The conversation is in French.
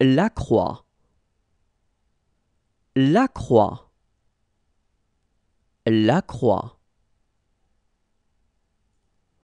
La croix. La croix. La croix.